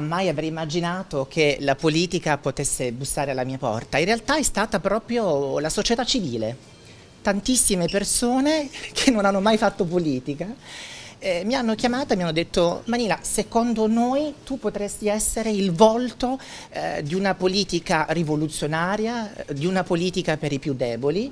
Mai avrei immaginato che la politica potesse bussare alla mia porta. In realtà è stata proprio la società civile. Tantissime persone che non hanno mai fatto politica eh, mi hanno chiamata e mi hanno detto Manila, secondo noi tu potresti essere il volto eh, di una politica rivoluzionaria, di una politica per i più deboli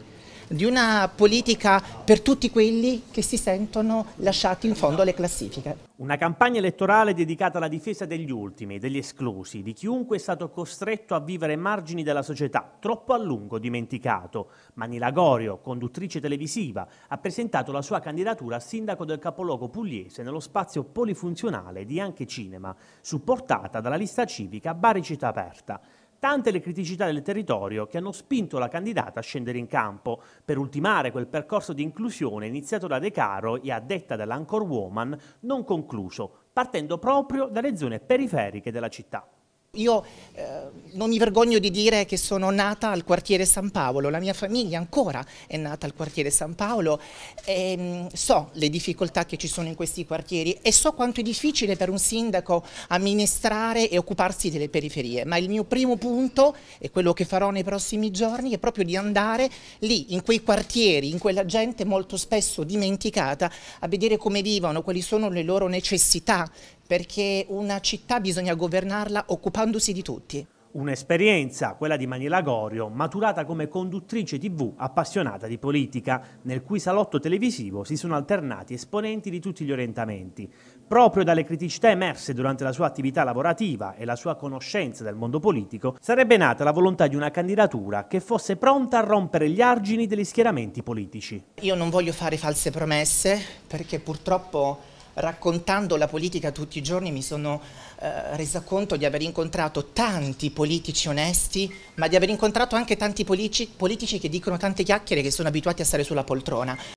di una politica per tutti quelli che si sentono lasciati in fondo alle classifiche. Una campagna elettorale dedicata alla difesa degli ultimi, degli esclusi, di chiunque è stato costretto a vivere ai margini della società, troppo a lungo dimenticato. Manila Gorio, conduttrice televisiva, ha presentato la sua candidatura a sindaco del capoluogo pugliese nello spazio polifunzionale di Anche Cinema, supportata dalla lista civica Bari Città Aperta tante le criticità del territorio che hanno spinto la candidata a scendere in campo per ultimare quel percorso di inclusione iniziato da De Caro e addetta detta Woman non concluso, partendo proprio dalle zone periferiche della città. Io eh, non mi vergogno di dire che sono nata al quartiere San Paolo, la mia famiglia ancora è nata al quartiere San Paolo e ehm, mh, so le difficoltà che ci sono in questi quartieri e so quanto è difficile per un sindaco amministrare e occuparsi delle periferie, ma il mio primo punto e quello che farò nei prossimi giorni è proprio di andare lì, in quei quartieri, in quella gente molto spesso dimenticata, a vedere come vivono, quali sono le loro necessità, perché una città bisogna governarla occupandosi di tutti. Un'esperienza, quella di Manila Gorio, maturata come conduttrice tv appassionata di politica, nel cui salotto televisivo si sono alternati esponenti di tutti gli orientamenti. Proprio dalle criticità emerse durante la sua attività lavorativa e la sua conoscenza del mondo politico, sarebbe nata la volontà di una candidatura che fosse pronta a rompere gli argini degli schieramenti politici. Io non voglio fare false promesse perché purtroppo raccontando la politica tutti i giorni mi sono eh, resa conto di aver incontrato tanti politici onesti, ma di aver incontrato anche tanti politici, politici che dicono tante chiacchiere che sono abituati a stare sulla poltrona.